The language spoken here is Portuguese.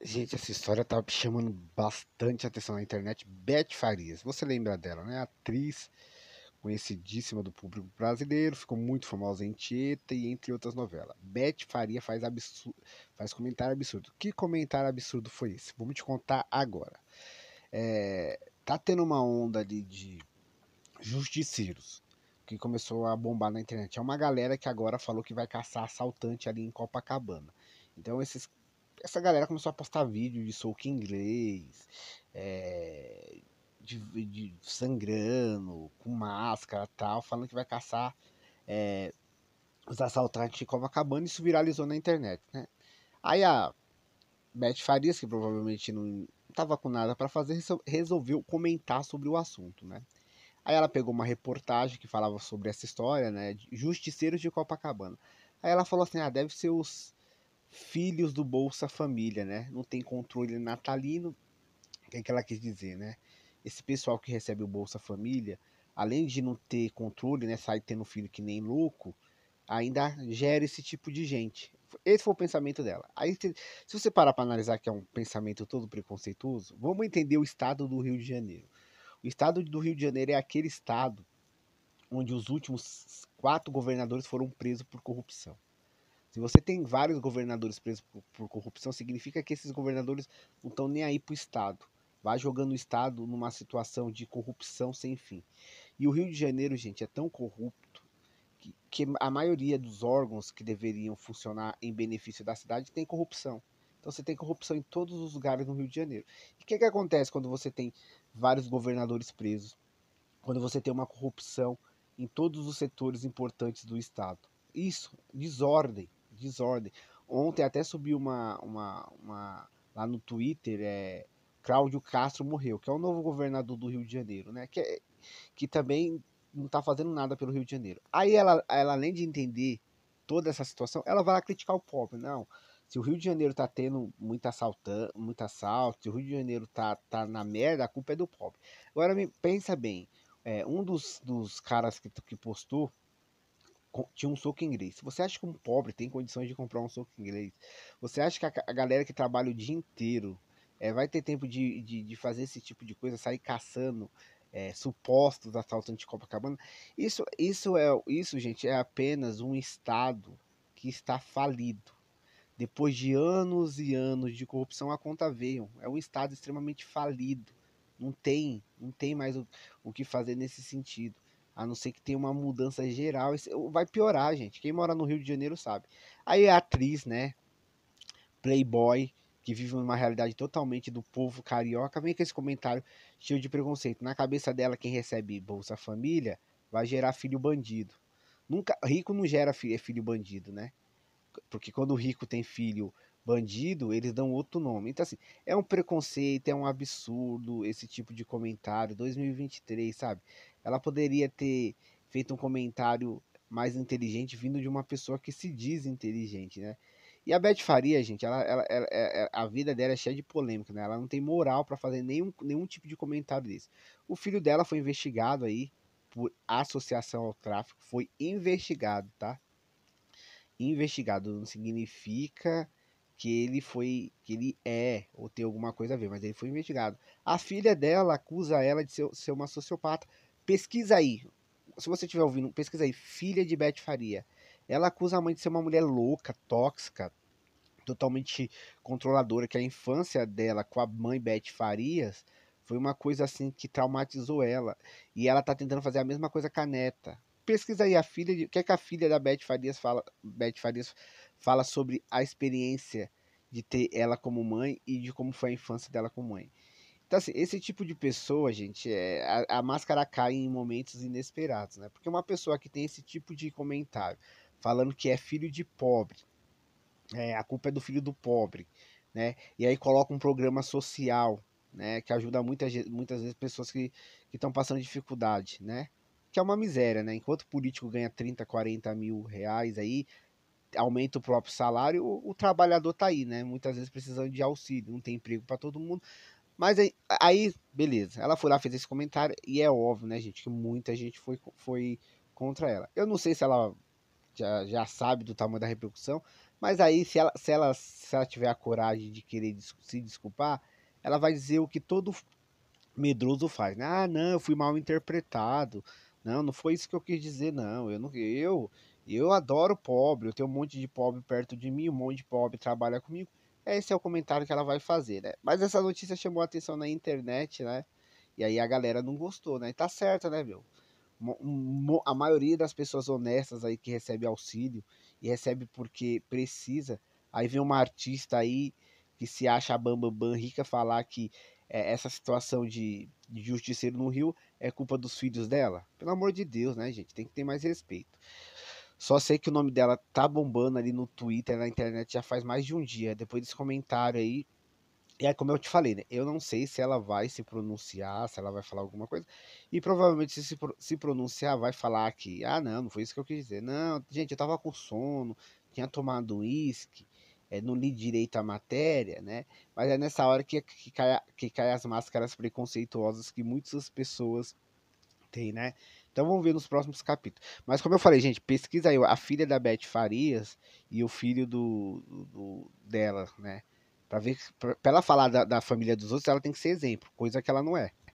Gente, essa história tá chamando bastante atenção na internet. Beth Farias, você lembra dela, né? Atriz conhecidíssima do público brasileiro, ficou muito famosa em Tieta e entre outras novelas. Beth Faria faz, absurdo, faz comentário absurdo. Que comentário absurdo foi esse? Vamos te contar agora. É, tá tendo uma onda ali de justiceiros que começou a bombar na internet. É uma galera que agora falou que vai caçar assaltante ali em Copacabana. Então esses essa galera começou a postar vídeo de soco inglês, é, de, de, sangrando, com máscara tal, falando que vai caçar é, os assaltantes de Copacabana, e isso viralizou na internet, né? Aí a Beth Farias, que provavelmente não estava com nada para fazer, resolveu comentar sobre o assunto, né? Aí ela pegou uma reportagem que falava sobre essa história, né? Justiceiros de Copacabana. Aí ela falou assim, ah, deve ser os filhos do Bolsa Família, né? Não tem controle natalino. O que, é que ela quis dizer, né? Esse pessoal que recebe o Bolsa Família, além de não ter controle, né? Sai tendo filho que nem louco, ainda gera esse tipo de gente. Esse foi o pensamento dela. Aí, se você parar para analisar que é um pensamento todo preconceituoso, vamos entender o estado do Rio de Janeiro. O estado do Rio de Janeiro é aquele estado onde os últimos quatro governadores foram presos por corrupção. Se você tem vários governadores presos por, por corrupção, significa que esses governadores não estão nem aí para o Estado. Vai jogando o Estado numa situação de corrupção sem fim. E o Rio de Janeiro, gente, é tão corrupto que, que a maioria dos órgãos que deveriam funcionar em benefício da cidade tem corrupção. Então você tem corrupção em todos os lugares no Rio de Janeiro. E o que, que acontece quando você tem vários governadores presos? Quando você tem uma corrupção em todos os setores importantes do Estado? Isso, desordem desordem. Ontem até subiu uma, uma, uma lá no Twitter, é, Cláudio Castro morreu, que é o novo governador do Rio de Janeiro, né? Que, é, que também não está fazendo nada pelo Rio de Janeiro. Aí ela, ela, além de entender toda essa situação, ela vai lá criticar o pobre. Não, se o Rio de Janeiro está tendo muito, assaltan, muito assalto, se o Rio de Janeiro está tá na merda, a culpa é do pobre. Agora, me pensa bem, é, um dos, dos caras que, que postou tinha um soco inglês. você acha que um pobre tem condições de comprar um soco inglês, você acha que a, a galera que trabalha o dia inteiro é, vai ter tempo de, de, de, fazer esse tipo de coisa, sair caçando é, supostos assaltantes de Copacabana? Isso, isso, é, isso, gente, é apenas um Estado que está falido. Depois de anos e anos de corrupção, a conta veio. É um Estado extremamente falido. Não tem, não tem mais o, o que fazer nesse sentido. A não ser que tenha uma mudança geral. Vai piorar, gente. Quem mora no Rio de Janeiro sabe. Aí a é atriz, né? Playboy, que vive uma realidade totalmente do povo carioca, vem com esse comentário cheio de preconceito. Na cabeça dela, quem recebe Bolsa Família vai gerar filho bandido. Nunca, rico não gera filho, é filho bandido, né? Porque quando o rico tem filho bandido, eles dão outro nome. Então, assim, é um preconceito, é um absurdo esse tipo de comentário. 2023, sabe? Ela poderia ter feito um comentário mais inteligente vindo de uma pessoa que se diz inteligente, né? E a Beth Faria, gente, ela, ela, ela, ela é, é, a vida dela é cheia de polêmica, né? Ela não tem moral para fazer nenhum, nenhum tipo de comentário desse. O filho dela foi investigado aí por associação ao tráfico, foi investigado, tá? Investigado não significa que ele foi, que ele é ou tem alguma coisa a ver, mas ele foi investigado. A filha dela acusa ela de ser, ser uma sociopata, Pesquisa aí. Se você estiver ouvindo, pesquisa aí. Filha de Beth Faria. Ela acusa a mãe de ser uma mulher louca, tóxica, totalmente controladora, que a infância dela com a mãe Beth Farias foi uma coisa assim que traumatizou ela. E ela tá tentando fazer a mesma coisa com a neta. Pesquisa aí a filha, de, o que é que a filha da Beth Farias fala, Beth Farias fala sobre a experiência de ter ela como mãe e de como foi a infância dela como mãe. Então, assim, esse tipo de pessoa, gente, é, a, a máscara cai em momentos inesperados, né? Porque uma pessoa que tem esse tipo de comentário, falando que é filho de pobre, é, a culpa é do filho do pobre, né? E aí coloca um programa social, né? Que ajuda muitas, muitas vezes pessoas que estão passando dificuldade, né? Que é uma miséria, né? Enquanto o político ganha 30, 40 mil reais aí, aumenta o próprio salário, o, o trabalhador tá aí, né? Muitas vezes precisando de auxílio, não tem emprego para todo mundo. Mas aí, aí, beleza. Ela foi lá, fez esse comentário. E é óbvio, né, gente, que muita gente foi, foi contra ela. Eu não sei se ela já, já sabe do tamanho da repercussão. Mas aí, se ela, se ela, se ela tiver a coragem de querer se desculpar, ela vai dizer o que todo medroso faz, né? Ah, não, eu fui mal interpretado. Não, não foi isso que eu quis dizer, não. Eu não, eu, eu adoro pobre, eu tenho um monte de pobre perto de mim, um monte de pobre trabalha comigo. É, esse é o comentário que ela vai fazer, né? Mas essa notícia chamou a atenção na internet, né? E aí a galera não gostou, né? E tá certa, né, meu? A maioria das pessoas honestas aí que recebe auxílio e recebe porque precisa. Aí vem uma artista aí que se acha bambambam bam, bam, rica falar que é, essa situação de, de justiceiro no Rio é culpa dos filhos dela. Pelo amor de Deus, né, gente? Tem que ter mais respeito. Só sei que o nome dela tá bombando ali no Twitter, na internet, já faz mais de um dia. Depois desse comentário aí. E é como eu te falei, né? Eu não sei se ela vai se pronunciar, se ela vai falar alguma coisa. E provavelmente, se se, pronunciar, vai falar que, ah, não, não foi isso que eu quis dizer. Não, gente, eu tava com sono, tinha tomado uísque, é, não li direito a matéria, né? Mas é nessa hora que, que, cai, que cai as máscaras preconceituosas que muitas pessoas têm, né? Então vamos ver nos próximos capítulos. Mas como eu falei, gente, pesquisa aí a filha da Beth Farias e o filho do, do dela, né? Para ver, para ela falar da, da família dos outros, ela tem que ser exemplo, coisa que ela não é.